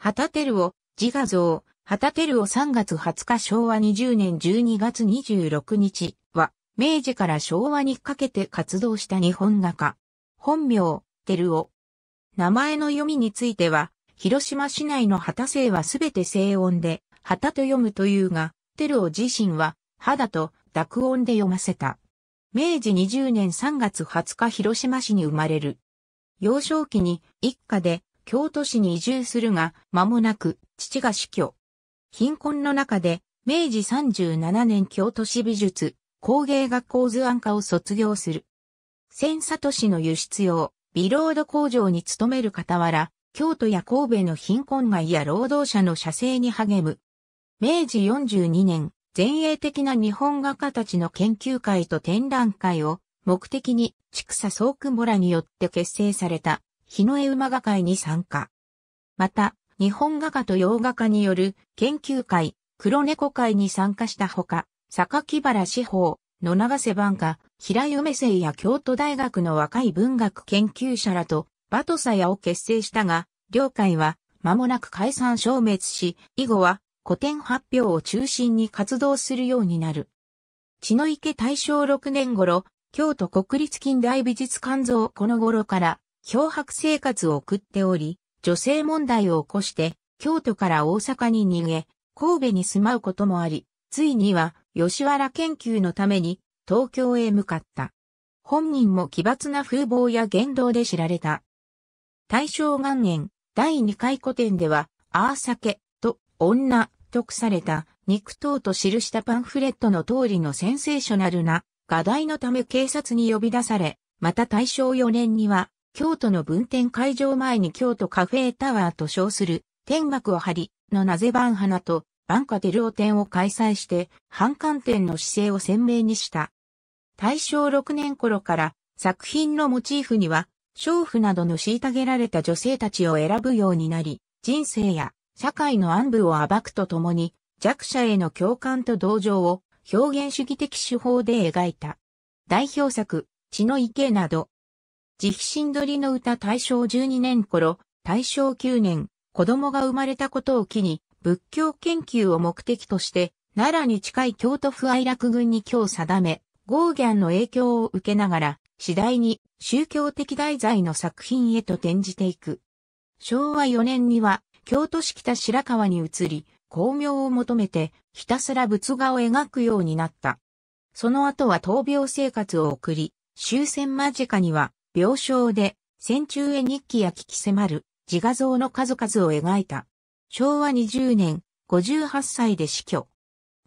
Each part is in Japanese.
旗るを、自画像、旗るを3月20日昭和20年12月26日は、明治から昭和にかけて活動した日本画家。本名、るを。名前の読みについては、広島市内の旗姓はすべて正音で、旗と読むというが、るを自身は、肌と濁音で読ませた。明治20年3月20日広島市に生まれる。幼少期に一家で京都市に移住するが、間もなく父が死去。貧困の中で、明治37年京都市美術工芸学校図案科を卒業する。千里市の輸出用、ビロード工場に勤める傍ら、京都や神戸の貧困街や労働者の写生に励む。明治42年、前衛的な日本画家たちの研究会と展覧会を目的に、畜佐総久村によって結成された日の絵馬画会に参加。また、日本画家と洋画家による研究会、黒猫会に参加したほか、坂木原志法、野長瀬番家、平夢生や京都大学の若い文学研究者らと、バトサヤを結成したが、両会は間もなく解散消滅し、以後は古典発表を中心に活動するようになる。血の池大正6年頃、京都国立近代美術館像この頃から漂白生活を送っており、女性問題を起こして、京都から大阪に逃げ、神戸に住まうこともあり、ついには吉原研究のために東京へ向かった。本人も奇抜な風貌や言動で知られた。大正元年、第2回古典では、ああ酒と女とくされた肉等と記したパンフレットの通りのセンセーショナルな画題のため警察に呼び出され、また大正4年には京都の分店会場前に京都カフェタワーと称する天幕を張り、のなぜ版花と番下照夫展を開催して、反感点の姿勢を鮮明にした。大正6年頃から作品のモチーフには、娼婦などの虐げられた女性たちを選ぶようになり、人生や社会の暗部を暴くとともに、弱者への共感と同情を表現主義的手法で描いた。代表作、血の池など、慈悲心取りの歌大正12年頃、大正9年、子供が生まれたことを機に、仏教研究を目的として、奈良に近い京都府愛楽郡に今日定め、ゴーギャンの影響を受けながら、次第に宗教的題材の作品へと転じていく。昭和4年には、京都市北白川に移り、巧妙を求めて、ひたすら仏画を描くようになった。その後は闘病生活を送り、終戦間近には、病床で、戦中へ日記や聞き迫る自画像の数々を描いた。昭和20年、58歳で死去。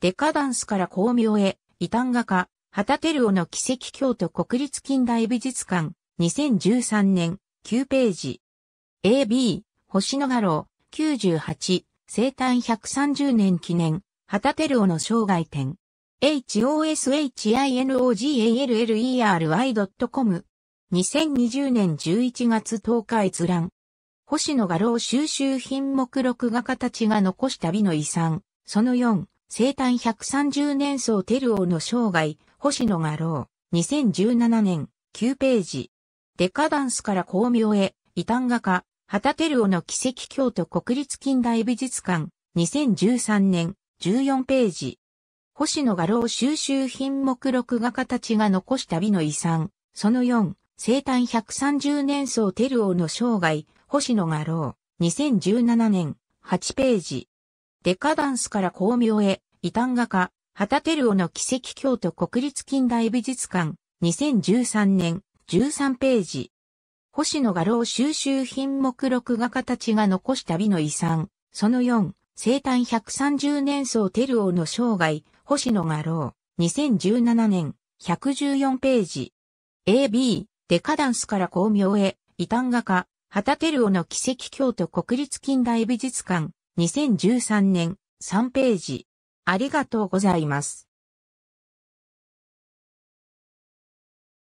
デカダンスから巧妙へ、異端画家、旗テルオの奇跡京都国立近代美術館、2013年、9ページ。AB、星野画廊、98、生誕130年記念、旗テルオの生涯展。hoshinogaller.com 2020年11月10日閲覧。星野画廊収集品目録画家たちが残した美の遺産。その4、生誕130年層テルオの生涯、星野画廊。2017年、9ページ。デカダンスから巧妙へ、異端画家、旗テルオの奇跡京都国立近代美術館。2013年、14ページ。星野画廊収集品目録画家たちが残した美の遺産。その4、生誕130年層テルオの生涯、星野画廊、2017年、8ページ。デカダンスから巧妙へ、異端画家、旗テルオの奇跡京都国立近代美術館、2013年、13ページ。星野画廊収集品目録画家たちが残した美の遺産、その4、生誕130年層テルオの生涯、星野画廊、2017年、114ページ。AB、デカダンスから光明へ、異端画家、旗ルオの奇跡京都国立近代美術館、2013年、3ページ。ありがとうございます。